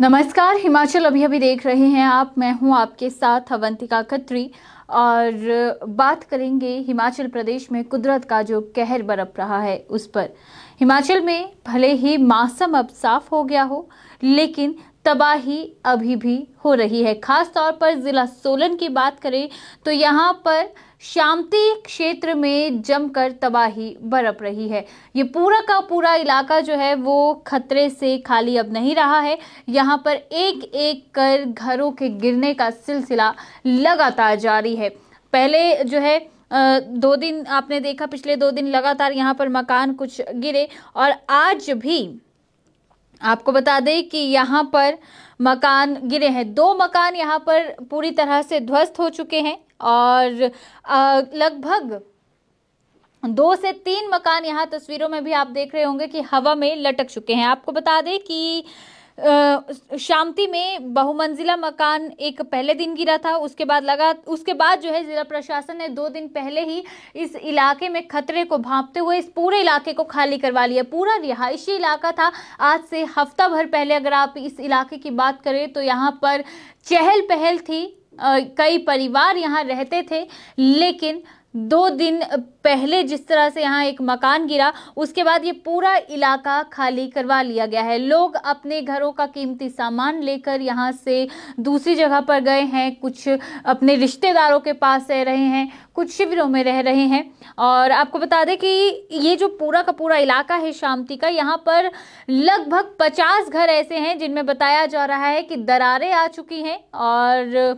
नमस्कार हिमाचल अभी अभी देख रहे हैं आप मैं हूं आपके साथ अवंतिका खत्री और बात करेंगे हिमाचल प्रदेश में कुदरत का जो कहर बरप रहा है उस पर हिमाचल में भले ही मौसम अब साफ हो गया हो लेकिन तबाही अभी भी हो रही है खास तौर पर ज़िला सोलन की बात करें तो यहाँ पर शांति क्षेत्र में जमकर तबाही बरप रही है ये पूरा का पूरा इलाका जो है वो खतरे से खाली अब नहीं रहा है यहाँ पर एक एक कर घरों के गिरने का सिलसिला लगातार जारी है पहले जो है दो दिन आपने देखा पिछले दो दिन लगातार यहाँ पर मकान कुछ गिरे और आज भी आपको बता दें कि यहाँ पर मकान गिरे हैं दो मकान यहाँ पर पूरी तरह से ध्वस्त हो चुके हैं और लगभग दो से तीन मकान यहाँ तस्वीरों में भी आप देख रहे होंगे कि हवा में लटक चुके हैं आपको बता दें कि शांति में बहुमंजिला मकान एक पहले दिन गिरा था उसके बाद लगा उसके बाद जो है जिला प्रशासन ने दो दिन पहले ही इस इलाके में खतरे को भांपते हुए इस पूरे इलाके को खाली करवा लिया पूरा रिहायशी इलाका था आज से हफ्ता भर पहले अगर आप इस इलाके की बात करें तो यहाँ पर चहल पहल थी कई परिवार यहाँ रहते थे लेकिन दो दिन पहले जिस तरह से यहाँ एक मकान गिरा उसके बाद ये पूरा इलाका खाली करवा लिया गया है लोग अपने घरों का कीमती सामान लेकर यहाँ से दूसरी जगह पर गए हैं कुछ अपने रिश्तेदारों के पास रह रहे हैं कुछ शिविरों में रह रहे हैं और आपको बता दें कि ये जो पूरा का पूरा इलाका है शांति का यहाँ पर लगभग पचास घर ऐसे हैं जिनमें बताया जा रहा है कि दरारें आ चुकी हैं और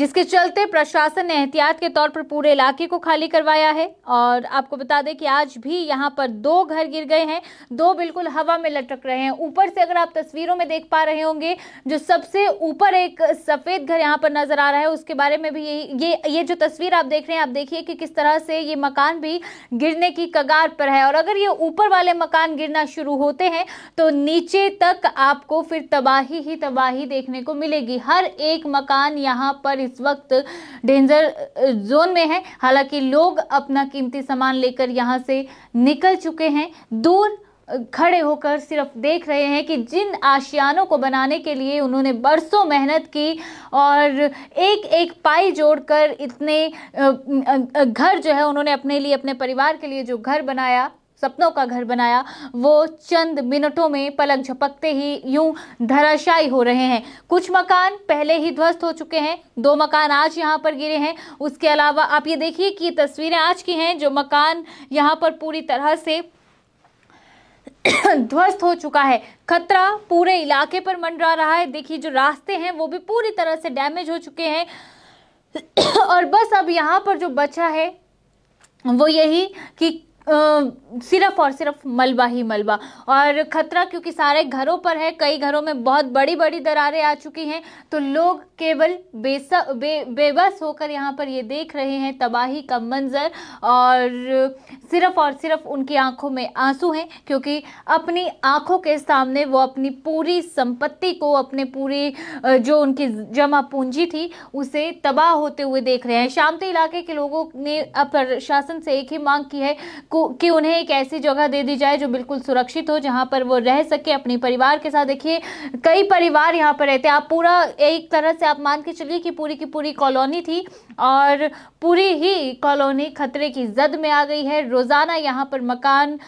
जिसके चलते प्रशासन ने एहतियात के तौर पर पूरे इलाके को खाली करवाया है और आपको बता दें कि आज भी यहाँ पर दो घर गिर गए हैं दो बिल्कुल हवा में लटक रहे हैं ऊपर से अगर आप तस्वीरों में देख पा रहे होंगे जो सबसे ऊपर एक सफ़ेद घर यहाँ पर नज़र आ रहा है उसके बारे में भी ये ये जो तस्वीर आप देख रहे हैं आप देखिए कि किस तरह से ये मकान भी गिरने की कगार पर है और अगर ये ऊपर वाले मकान गिरना शुरू होते हैं तो नीचे तक आपको फिर तबाही ही तबाही देखने को मिलेगी हर एक मकान यहाँ पर इस वक्त डेंजर जोन में है हालांकि लोग अपना कीमती सामान लेकर यहां से निकल चुके हैं दूर खड़े होकर सिर्फ देख रहे हैं कि जिन आशियानों को बनाने के लिए उन्होंने बरसों मेहनत की और एक एक पाई जोड़कर इतने घर जो है उन्होंने अपने लिए अपने परिवार के लिए जो घर बनाया सपनों का घर बनाया वो चंद मिनटों में पलक झपकते ही यूं धराशायी हो रहे हैं कुछ मकान पहले ही ध्वस्त हो चुके हैं दो मकान आज यहाँ पर गिरे हैं उसके अलावा आप ये देखिए कि तस्वीरें आज की हैं जो मकान यहाँ पर पूरी तरह से ध्वस्त हो चुका है खतरा पूरे इलाके पर मंडरा रहा है देखिए जो रास्ते हैं वो भी पूरी तरह से डैमेज हो चुके हैं और बस अब यहाँ पर जो बचा है वो यही कि सिर्फ और सिर्फ मलबा ही मलबा और ख़तरा क्योंकि सारे घरों पर है कई घरों में बहुत बड़ी बड़ी दरारें आ चुकी हैं तो लोग केवल बेस बे, बेबस होकर यहाँ पर ये देख रहे हैं तबाही का मंज़र और सिर्फ और सिर्फ उनकी आंखों में आंसू हैं क्योंकि अपनी आंखों के सामने वो अपनी पूरी संपत्ति को अपने पूरी जो उनकी जमा पूंजी थी उसे तबाह होते हुए देख रहे हैं शांति इलाके के लोगों ने अब प्रशासन से एक ही मांग की है कि उन्हें एक ऐसी जगह दे दी जाए जो बिल्कुल सुरक्षित हो जहाँ पर वो रह सके अपने परिवार के साथ देखिए कई परिवार यहाँ पर रहते आप पूरा एक तरह से आप मान के चलिए कि पूरी की पूरी कॉलोनी थी और पूरी ही कॉलोनी खतरे की जद में आ गई है रोज़ाना यहाँ पर मकान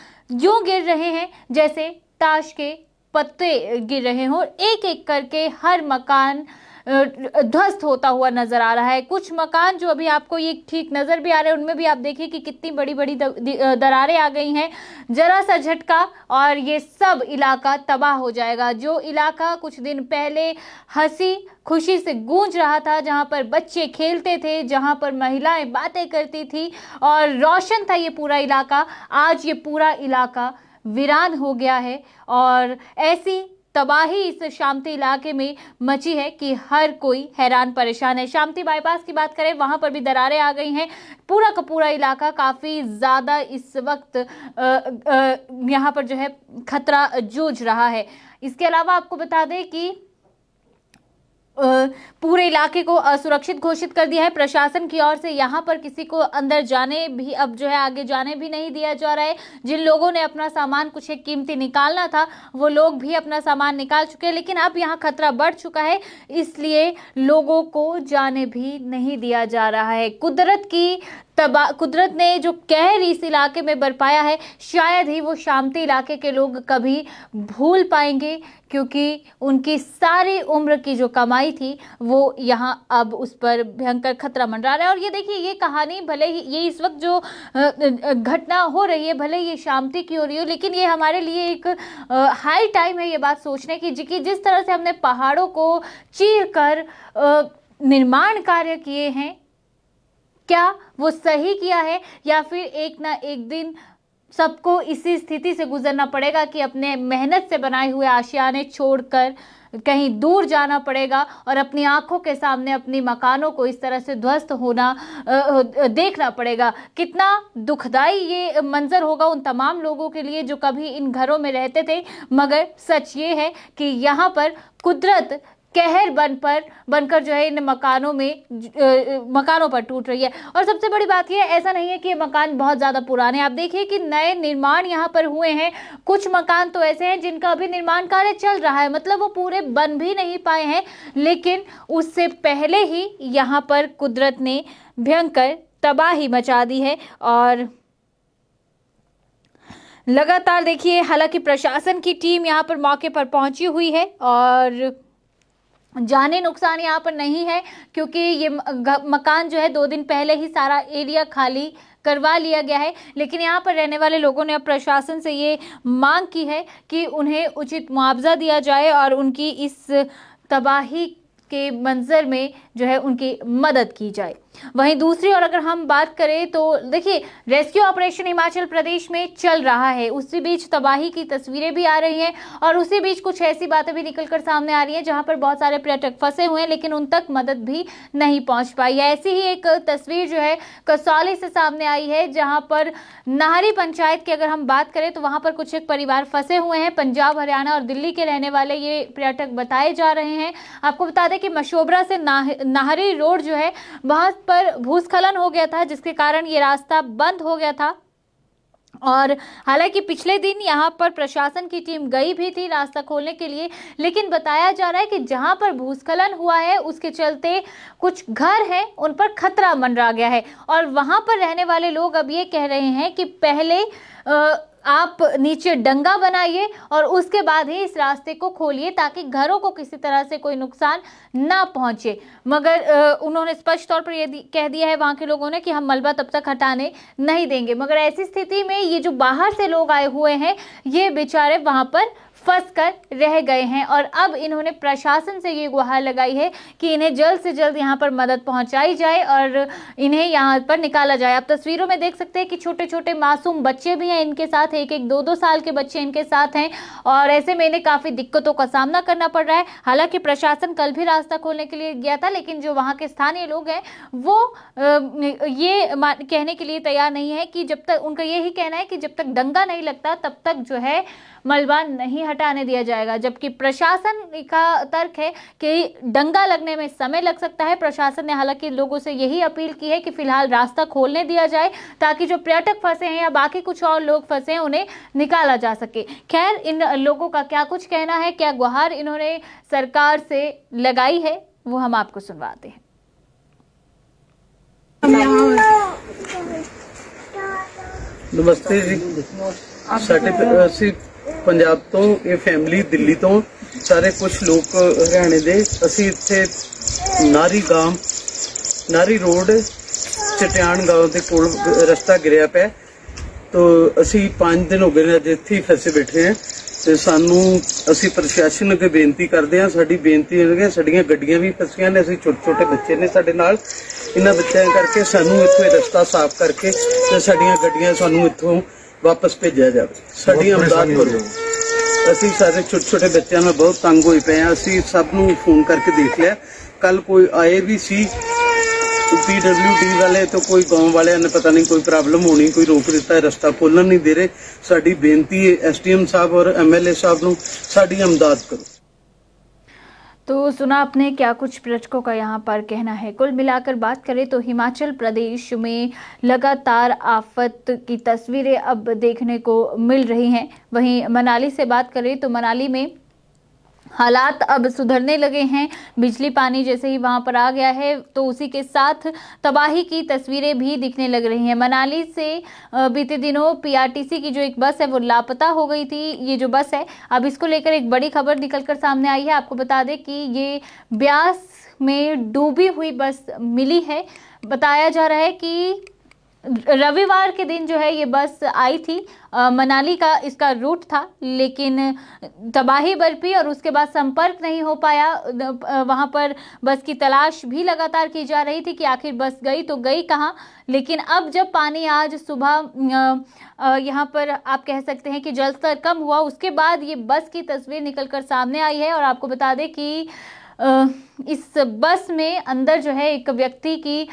यूँ गिर रहे हैं जैसे ताश के पत्ते गिर रहे हों एक एक करके हर मकान ध्वस्त होता हुआ नजर आ रहा है कुछ मकान जो अभी आपको ये ठीक नजर भी आ रहे हैं उनमें भी आप देखिए कि कितनी बड़ी बड़ी दरारें आ गई हैं जरा सा झटका और ये सब इलाका तबाह हो जाएगा जो इलाका कुछ दिन पहले हंसी खुशी से गूंज रहा था जहाँ पर बच्चे खेलते थे जहाँ पर महिलाएं बातें करती थी और रोशन था ये पूरा इलाका आज ये पूरा इलाका वीरान हो गया है और ऐसी तबाही इस शांति इलाके में मची है कि हर कोई हैरान परेशान है शांति बाईपास की बात करें वहां पर भी दरारें आ गई हैं पूरा का पूरा इलाका काफ़ी ज़्यादा इस वक्त यहाँ पर जो है खतरा जूझ रहा है इसके अलावा आपको बता दें कि पूरे इलाके को असुरक्षित घोषित कर दिया है प्रशासन की ओर से यहाँ पर किसी को अंदर जाने भी अब जो है आगे जाने भी नहीं दिया जा रहा है जिन लोगों ने अपना सामान कुछ एक कीमती निकालना था वो लोग भी अपना सामान निकाल चुके हैं लेकिन अब यहाँ खतरा बढ़ चुका है इसलिए लोगों को जाने भी नहीं दिया जा रहा है कुदरत की तबाह कुदरत ने जो कहर इस इलाके में बरपाया है शायद ही वो शांति इलाके के लोग कभी भूल पाएंगे क्योंकि उनकी सारी उम्र की जो कमाई थी वो यहाँ अब उस पर भयंकर खतरा मंडरा रहा है और ये देखिए ये कहानी भले ही ये इस वक्त जो घटना हो रही है भले ही ये शांति की हो रही हो लेकिन ये हमारे लिए एक हाई टाइम है ये बात सोचने की कि जिस तरह से हमने पहाड़ों को चीर कर निर्माण कार्य किए हैं क्या वो सही किया है या फिर एक ना एक दिन सबको इसी स्थिति से गुजरना पड़ेगा कि अपने मेहनत से बनाए हुए आशियाने छोड़कर कहीं दूर जाना पड़ेगा और अपनी आंखों के सामने अपनी मकानों को इस तरह से ध्वस्त होना देखना पड़ेगा कितना दुखदाई ये मंज़र होगा उन तमाम लोगों के लिए जो कभी इन घरों में रहते थे मगर सच ये है कि यहाँ पर कुदरत कहर बन पर बनकर जो है इन मकानों में मकानों पर टूट रही है और सबसे बड़ी बात यह ऐसा नहीं है कि ये मकान बहुत ज़्यादा पुराने आप देखिए कि नए निर्माण यहाँ पर हुए हैं कुछ मकान तो ऐसे हैं जिनका अभी निर्माण कार्य चल रहा है मतलब वो पूरे बन भी नहीं पाए हैं लेकिन उससे पहले ही यहाँ पर कुदरत ने भयंकर तबाही मचा दी है और लगातार देखिए हालांकि प्रशासन की टीम यहाँ पर मौके पर पहुंची हुई है और जाने नुकसान यहाँ पर नहीं है क्योंकि ये मकान जो है दो दिन पहले ही सारा एरिया खाली करवा लिया गया है लेकिन यहाँ पर रहने वाले लोगों ने अब प्रशासन से ये मांग की है कि उन्हें उचित मुआवजा दिया जाए और उनकी इस तबाही के मंजर में जो है उनकी मदद की जाए वहीं दूसरी और अगर हम बात करें तो देखिए रेस्क्यू ऑपरेशन हिमाचल प्रदेश में चल रहा है उसी बीच तबाही की तस्वीरें भी आ रही हैं और उसी बीच कुछ ऐसी बातें भी निकलकर सामने आ रही हैं जहां पर बहुत सारे पर्यटक फंसे हुए हैं लेकिन उन तक मदद भी नहीं पहुंच पाई है ऐसी ही एक तस्वीर जो है कसौली से सामने आई है जहाँ पर नाहरी पंचायत की अगर हम बात करें तो वहाँ पर कुछ एक परिवार फंसे हुए हैं पंजाब हरियाणा और दिल्ली के रहने वाले ये पर्यटक बताए जा रहे हैं आपको बता दें कि मशोबरा से नाहरी रोड जो है बहुत पर भूस्खलन हो गया था जिसके कारण ये रास्ता बंद हो गया था और हालांकि पिछले दिन यहाँ पर प्रशासन की टीम गई भी थी रास्ता खोलने के लिए लेकिन बताया जा रहा है कि जहाँ पर भूस्खलन हुआ है उसके चलते कुछ घर हैं उन पर खतरा मंडरा गया है और वहाँ पर रहने वाले लोग अब ये कह रहे हैं कि पहले आप नीचे डंगा बनाइए और उसके बाद ही इस रास्ते को खोलिए ताकि घरों को किसी तरह से कोई नुकसान ना पहुंचे मगर उन्होंने स्पष्ट तौर पर यह कह दिया है वहां के लोगों ने कि हम मलबा तब तक हटाने नहीं देंगे मगर ऐसी स्थिति में ये जो बाहर से लोग आए हुए हैं ये बेचारे वहां पर फंस कर रह गए हैं और अब इन्होंने प्रशासन से ये गुहार लगाई है कि इन्हें जल्द से जल्द यहाँ पर मदद पहुँचाई जाए और इन्हें यहाँ पर निकाला जाए आप तस्वीरों में देख सकते हैं कि छोटे छोटे मासूम बच्चे भी हैं इनके साथ एक एक दो दो साल के बच्चे इनके साथ हैं और ऐसे में इन्हें काफ़ी दिक्कतों का सामना करना पड़ रहा है हालांकि प्रशासन कल भी रास्ता खोलने के लिए गया था लेकिन जो वहाँ के स्थानीय लोग हैं वो ये कहने के लिए तैयार नहीं है कि जब तक उनका यही कहना है कि जब तक दंगा नहीं लगता तब तक जो है मलबा नहीं हटाने दिया जाएगा जबकि प्रशासन का तर्क है कि डंगा लगने में समय लग सकता है प्रशासन ने हालांकि लोगों से यही अपील की है कि फिलहाल रास्ता खोलने दिया जाए ताकि जो पर्यटक फंसे हैं या बाकी कुछ और लोग फंसे हैं उन्हें निकाला जा सके खैर इन लोगों का क्या कुछ कहना है क्या गुहार इन्होंने सरकार से लगाई है वो हम आपको सुनवाते हैं नमस्ते जी सर्टिफिकेट ਪੰਜਾਬ ਤੋਂ ਇਹ ਫੈਮਿਲੀ ਦਿੱਲੀ ਤੋਂ ਸਾਰੇ ਕੁਝ ਲੋਕ ਹਰਿਆਣੇ ਦੇ ਅਸੀਂ ਇੱਥੇ ਨਾਰੀ ਗਾਮ ਨਾਰੀ ਰੋਡ ਚਟਿਆਣ ਗਾਉਂ ਦੇ ਕੋਲ ਰਸਤਾ ਗਿਰਿਆ ਪਿਆ ਤੋ ਅਸੀਂ 5 ਦਿਨ ਹੋ ਗਏ ਨੇ ਅੱਜ ਇੱਥੇ ਫਸੇ ਬੈਠੇ ਆਂ ਤੇ ਸਾਨੂੰ ਅਸੀਂ ਪ੍ਰਸ਼ਾਸਨ ਅੱਗੇ ਬੇਨਤੀ ਕਰਦੇ ਆਂ ਸਾਡੀ ਬੇਨਤੀ ਹੈ ਕਿ ਸਾਡੀਆਂ ਗੱਡੀਆਂ ਵੀ ਫਸੀਆਂ ਨੇ ਅਸੀਂ ਛੋਟੇ ਛੋਟੇ ਬੱਚੇ ਨੇ ਸਾਡੇ ਨਾਲ ਇਹਨਾਂ ਬੱਚਿਆਂ ਕਰਕੇ ਸਾਨੂੰ ਇੱਥੇ ਰਸਤਾ ਸਾਫ਼ ਕਰਕੇ ਤੇ ਸਾਡੀਆਂ ਗੱਡੀਆਂ ਸਾਨੂੰ ਇੱਥੋਂ ਵਾਪਸ ਭੇਜਿਆ ਜਾਵੇ ਸਾਡੀ ਮਦਦ ਕਰੋ ਅਸੀਂ ਸਾਰੇ ਛੋਟੇ ਛੋਟੇ ਬੱਚਿਆਂ ਨਾਲ ਬਹੁਤ ਤੰਗ ਹੋਏ ਪਏ ਆ ਅਸੀਂ ਸਭ ਨੂੰ ਫੋਨ ਕਰਕੇ ਦੇਖ ਲਿਆ ਕੱਲ ਕੋਈ ਆਏ ਵੀ ਸੀ ਪੀਡਬਲਯੂਡੀ ਵਾਲੇ ਤੋਂ ਕੋਈ ਗਾਉਂ ਵਾਲਿਆਂ ਨੇ ਪਤਾ ਨਹੀਂ ਕੋਈ ਪ੍ਰੋਬਲਮ ਹੋਣੀ ਕੋਈ ਰੋਕ ਦਿੱਤਾ ਰਸਤਾ ਖੋਲਣ ਨਹੀਂ ਦੇ ਰਹੇ ਸਾਡੀ ਬੇਨਤੀ ਹੈ ਐਸਡੀਐਮ ਸਾਹਿਬ ਔਰ ਐਮਐਲਏ ਸਾਹਿਬ ਨੂੰ ਸਾਡੀ ਅਮਦਾਦ ਕਰੋ तो सुना आपने क्या कुछ पर्यटकों का यहाँ पर कहना है कुल मिलाकर बात करें तो हिमाचल प्रदेश में लगातार आफत की तस्वीरें अब देखने को मिल रही हैं वहीं मनाली से बात करें तो मनाली में हालात अब सुधरने लगे हैं बिजली पानी जैसे ही वहां पर आ गया है तो उसी के साथ तबाही की तस्वीरें भी दिखने लग रही हैं मनाली से बीते दिनों पीआरटीसी की जो एक बस है वो लापता हो गई थी ये जो बस है अब इसको लेकर एक बड़ी खबर निकलकर सामने आई है आपको बता दें कि ये ब्यास में डूबी हुई बस मिली है बताया जा रहा है कि रविवार के दिन जो है ये बस आई थी आ, मनाली का इसका रूट था लेकिन तबाही बरपी और उसके बाद संपर्क नहीं हो पाया वहाँ पर बस की तलाश भी लगातार की जा रही थी कि आखिर बस गई तो गई कहाँ लेकिन अब जब पानी आज सुबह यहाँ पर आप कह सकते हैं कि जल स्तर कम हुआ उसके बाद ये बस की तस्वीर निकल कर सामने आई है और आपको बता दें कि इस बस में अंदर जो है एक व्यक्ति की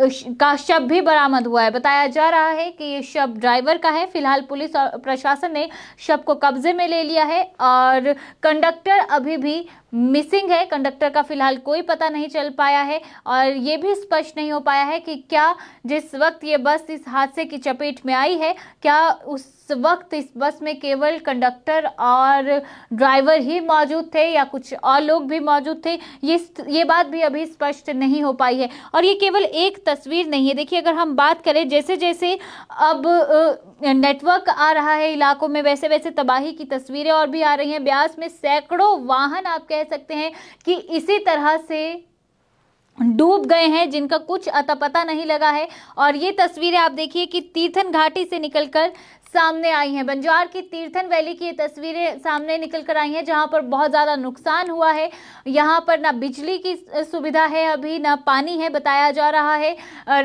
का शव भी बरामद हुआ है बताया जा रहा है कि ये शव ड्राइवर का है फिलहाल पुलिस और प्रशासन ने शव को कब्जे में ले लिया है और कंडक्टर अभी भी मिसिंग है कंडक्टर का फिलहाल कोई पता नहीं चल पाया है और ये भी स्पष्ट नहीं हो पाया है कि क्या जिस वक्त ये बस इस हादसे की चपेट में आई है क्या उस वक्त इस बस में केवल कंडक्टर और ड्राइवर ही मौजूद थे या कुछ और लोग भी मौजूद थे ये ये बात भी अभी स्पष्ट नहीं हो पाई है और ये केवल एक तस्वीर नहीं है देखिए अगर हम बात करें जैसे जैसे अब नेटवर्क आ रहा है इलाकों में वैसे वैसे तबाही की तस्वीरें और भी आ रही हैं ब्यास में सैकड़ों वाहन आपके कह सकते हैं कि इसी तरह से डूब गए हैं जिनका कुछ अता पता नहीं लगा है और ये तस्वीरें आप देखिए कि तीर्थन घाटी से निकलकर सामने आई हैं बंजार की तीर्थन वैली की ये तस्वीरें सामने निकल कर आई हैं जहाँ पर बहुत ज़्यादा नुकसान हुआ है यहाँ पर ना बिजली की सुविधा है अभी ना पानी है बताया जा रहा है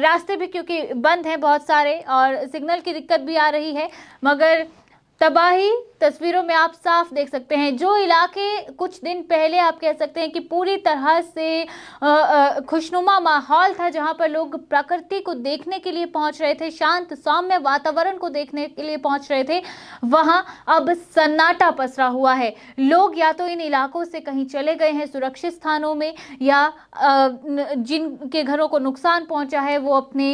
रास्ते भी क्योंकि बंद हैं बहुत सारे और सिग्नल की दिक्कत भी आ रही है मगर तबाही तस्वीरों में आप साफ देख सकते हैं जो इलाके कुछ दिन पहले आप कह सकते हैं कि पूरी तरह से खुशनुमा माहौल था जहाँ पर लोग प्रकृति को देखने के लिए पहुंच रहे थे शांत सौम्य वातावरण को देखने के लिए पहुंच रहे थे वहां अब सन्नाटा पसरा हुआ है लोग या तो इन इलाकों से कहीं चले गए हैं सुरक्षित स्थानों में या जिनके घरों को नुकसान पहुंचा है वो अपने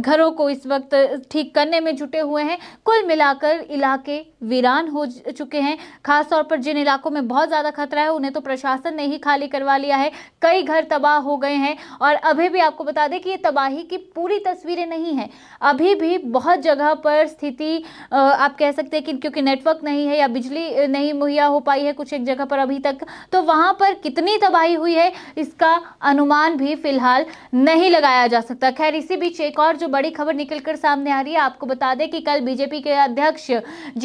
घरों को इस वक्त ठीक करने में जुटे हुए हैं कुल मिलाकर इलाके वीरान परेशान हो चुके हैं खासतौर पर जिन इलाकों में बहुत ज़्यादा खतरा है उन्हें तो प्रशासन ने ही खाली करवा लिया है कई घर तबाह हो गए हैं और अभी भी आपको बता दें कि ये तबाही की पूरी तस्वीरें नहीं है अभी भी बहुत जगह पर स्थिति आप कह सकते हैं कि क्योंकि नेटवर्क नहीं है या बिजली नहीं मुहैया हो पाई है कुछ एक जगह पर अभी तक तो वहां पर कितनी तबाही हुई है इसका अनुमान भी फिलहाल नहीं लगाया जा सकता खैर इसी बीच एक और जो बड़ी खबर निकलकर सामने आ रही है आपको बता दें कि कल बीजेपी के अध्यक्ष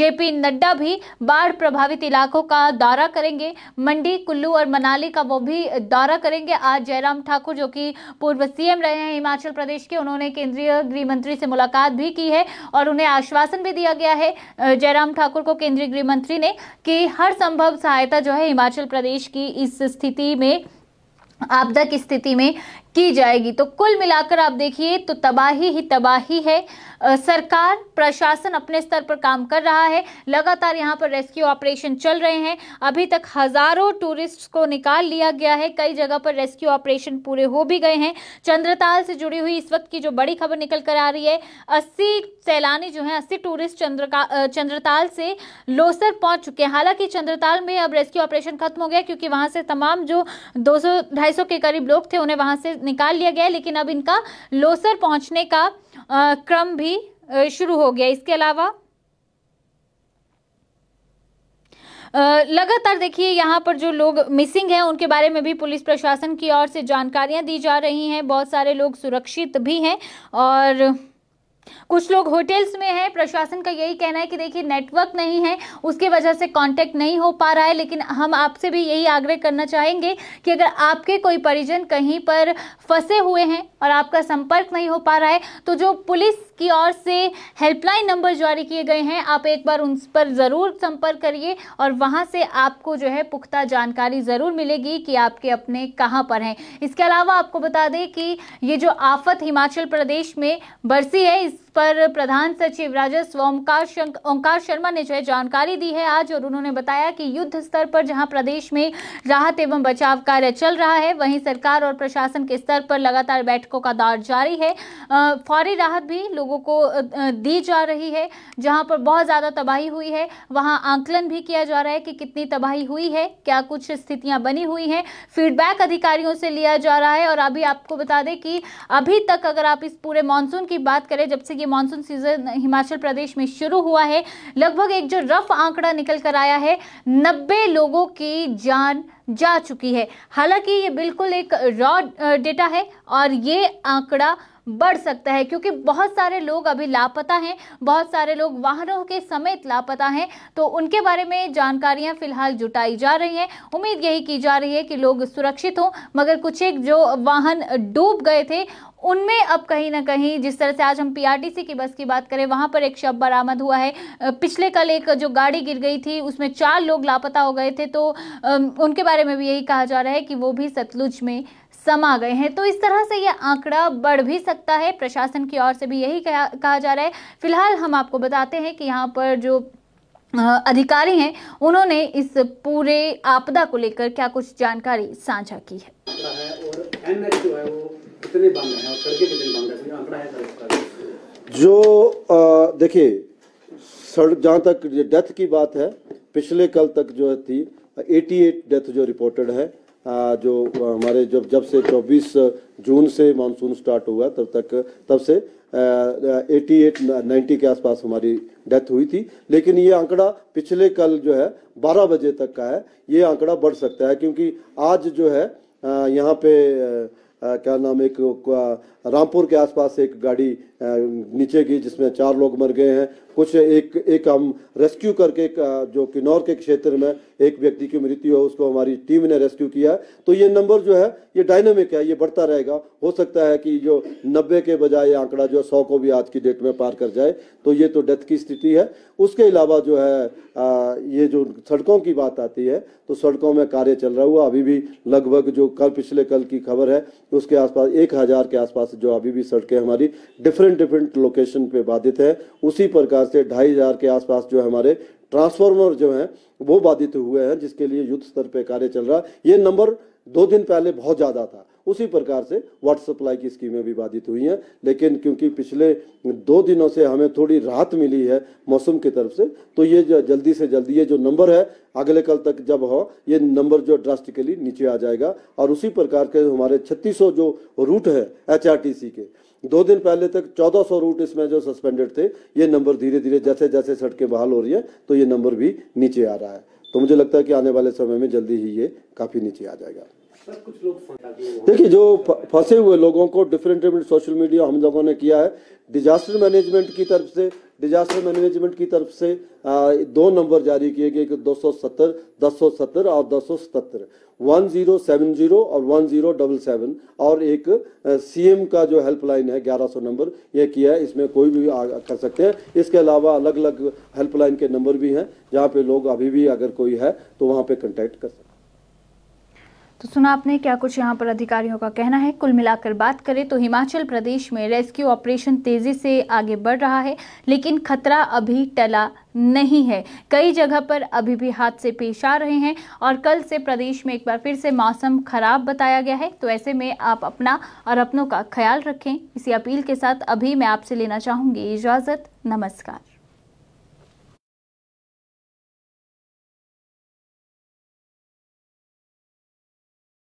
जेपी नड्डा नड्डा भी बाढ़ प्रभावित इलाकों का दौरा करेंगे मंडी कुल्लू और मनाली का वो भी दौरा करेंगे आज जयराम ठाकुर जो कि पूर्व सीएम रहे हैं हिमाचल प्रदेश के उन्होंने केंद्रीय गृह मंत्री से मुलाकात भी की है और उन्हें आश्वासन भी दिया गया है जयराम ठाकुर को केंद्रीय गृह मंत्री ने कि हर संभव सहायता जो है हिमाचल प्रदेश की इस स्थिति में आपदा की स्थिति में की जाएगी तो कुल मिलाकर आप देखिए तो तबाही ही तबाही है आ, सरकार प्रशासन अपने स्तर पर काम कर रहा है लगातार यहाँ पर रेस्क्यू ऑपरेशन चल रहे हैं अभी तक हजारों टूरिस्ट को निकाल लिया गया है कई जगह पर रेस्क्यू ऑपरेशन पूरे हो भी गए हैं चंद्रताल से जुड़ी हुई इस वक्त की जो बड़ी खबर निकल कर आ रही है अस्सी सैलानी जो है अस्सी टूरिस्ट चंद्रका चंद्रताल से लोसर पहुंच चुके हैं हालांकि चंद्रताल में अब रेस्क्यू ऑपरेशन खत्म हो गया क्योंकि वहां से तमाम जो दो सौ के करीब लोग थे उन्हें वहां से निकाल लिया गया लेकिन अब इनका लोसर पहुंचने का आ, क्रम भी शुरू हो गया इसके अलावा लगातार देखिए यहाँ पर जो लोग मिसिंग हैं उनके बारे में भी पुलिस प्रशासन की ओर से जानकारियाँ दी जा रही हैं बहुत सारे लोग सुरक्षित भी हैं और कुछ लोग होटल्स में हैं प्रशासन का यही कहना है कि देखिए नेटवर्क नहीं है उसके वजह से कांटेक्ट नहीं हो पा रहा है लेकिन हम आपसे भी यही आग्रह करना चाहेंगे कि अगर आपके कोई परिजन कहीं पर फंसे हुए हैं और आपका संपर्क नहीं हो पा रहा है तो जो पुलिस की ओर से हेल्पलाइन नंबर जारी किए गए हैं आप एक बार उन पर ज़रूर संपर्क करिए और वहाँ से आपको जो है पुख्ता जानकारी ज़रूर मिलेगी कि आपके अपने कहाँ पर हैं इसके अलावा आपको बता दें कि ये जो आफत हिमाचल प्रदेश में बरसी है इस पर प्रधान सचिव राजस्व ओंकार शर्मा ने जो है जानकारी दी है आज और उन्होंने बताया कि युद्ध स्तर पर जहां प्रदेश में राहत एवं बचाव कार्य चल रहा है वहीं सरकार और प्रशासन के स्तर पर लगातार बैठकों का दौर जारी है फौरी राहत भी लोगों को दी जा रही है जहां पर बहुत ज़्यादा तबाही हुई है वहां आंकलन भी किया जा रहा है कि कितनी तबाही हुई है क्या कुछ स्थितियां बनी हुई हैं फीडबैक अधिकारियों से लिया जा रहा है और अभी आपको बता दें कि अभी तक अगर आप इस पूरे मानसून की बात करें जब से कि मानसून सीजन हिमाचल प्रदेश में शुरू हुआ है लगभग एक जो रफ आंकड़ा निकल कर आया है नब्बे लोगों की जान जा चुकी है हालांकि ये बिल्कुल एक रॉ डेटा है और ये आंकड़ा बढ़ सकता है क्योंकि बहुत सारे लोग अभी लापता हैं बहुत सारे लोग वाहनों के समेत लापता हैं तो उनके बारे में जानकारियां फिलहाल जुटाई जा रही हैं उम्मीद यही की जा रही है कि लोग सुरक्षित हों मगर कुछ एक जो वाहन डूब गए थे उनमें अब कहीं ना कहीं जिस तरह से आज हम पीआरटीसी की बस की बात करें वहां पर एक शव बरामद हुआ है पिछले कल एक जो गाड़ी गिर गई थी उसमें चार लोग लापता हो गए थे तो उनके बारे में भी यही कहा जा रहा है कि वो भी सतलुज में समा गए हैं तो इस तरह से यह आंकड़ा बढ़ भी सकता है प्रशासन की ओर से भी यही कहा जा रहा है फिलहाल हम आपको बताते हैं कि यहाँ पर जो अधिकारी हैं उन्होंने इस पूरे आपदा को लेकर क्या कुछ जानकारी साझा की है जो देखिए सड़क जहाँ तक डेथ की बात है पिछले कल तक जो थी 88 डेथ जो रिपोर्टेड है जो हमारे जब जब से 24 जून से मानसून स्टार्ट हुआ तब तक तब से 88 90 के आसपास हमारी डेथ हुई थी लेकिन ये आंकड़ा पिछले कल जो है 12 बजे तक का है ये आंकड़ा बढ़ सकता है क्योंकि आज जो है यहाँ पे क्या नाम एक रामपुर के आसपास एक गाड़ी नीचे गई जिसमें चार लोग मर गए हैं कुछ एक एक हम रेस्क्यू करके जो किन्नौर के क्षेत्र में एक व्यक्ति की मृत्यु है उसको हमारी टीम ने रेस्क्यू किया तो ये नंबर जो है ये डायनामिक है ये बढ़ता रहेगा हो सकता है कि जो नब्बे के बजाय आंकड़ा जो सौ को भी आज की डेट में पार कर जाए तो ये तो डेथ की स्थिति है उसके अलावा जो है आ, ये जो सड़कों की बात आती है तो सड़कों में कार्य चल रहा हुआ अभी भी लगभग जो कल पिछले कल की खबर है उसके आसपास एक हज़ार के आसपास जो अभी भी सड़कें हमारी डिफरेंट डिफरेंट लोकेशन पे बाधित है उसी प्रकार हजार से ढाई हजार के आसपास जो हमारे ट्रांसफार्मर जो है वो बाधित हुए हैं जिसके लिए युद्ध स्तर पर कार्य चल रहा है ये नंबर दो दिन पहले बहुत ज़्यादा था उसी प्रकार से वाटर सप्लाई की स्कीमें भी बाधित हुई हैं लेकिन क्योंकि पिछले दो दिनों से हमें थोड़ी राहत मिली है मौसम की तरफ से तो ये जो जल्दी से जल्दी ये जो नंबर है अगले कल तक जब हो ये नंबर जो ड्रास्टिकली नीचे आ जाएगा और उसी प्रकार के हमारे 3600 जो रूट है एच के दो दिन पहले तक 1400 रूट इसमें जो सस्पेंडेड थे ये नंबर धीरे धीरे जैसे जैसे सड़कें बहाल हो रही है तो ये नंबर भी नीचे आ रहा है तो मुझे लगता है कि आने वाले समय में जल्दी ही ये काफ़ी नीचे आ जाएगा देखिए जो फंसे हुए लोगों को डिफरेंट डिफरेंट सोशल मीडिया हम लोगों ने किया है डिजास्टर मैनेजमेंट की तरफ से डिजास्टर मैनेजमेंट की तरफ से आ, दो नंबर जारी किए गए कि 270 1070 और 1077 1070 और 1077 और एक सीएम का जो हेल्पलाइन है 1100 नंबर ये किया है इसमें कोई भी आ, कर सकते हैं इसके अलावा अलग अलग हेल्पलाइन के नंबर भी हैं जहाँ पे लोग अभी भी अगर कोई है तो वहाँ पे कंटेक्ट कर सकते हैं तो सुना आपने क्या कुछ यहाँ पर अधिकारियों का कहना है कुल मिलाकर बात करें तो हिमाचल प्रदेश में रेस्क्यू ऑपरेशन तेजी से आगे बढ़ रहा है लेकिन खतरा अभी टला नहीं है कई जगह पर अभी भी हादसे पेश आ रहे हैं और कल से प्रदेश में एक बार फिर से मौसम खराब बताया गया है तो ऐसे में आप अपना और अपनों का ख्याल रखें इसी अपील के साथ अभी मैं आपसे लेना चाहूँगी इजाज़त नमस्कार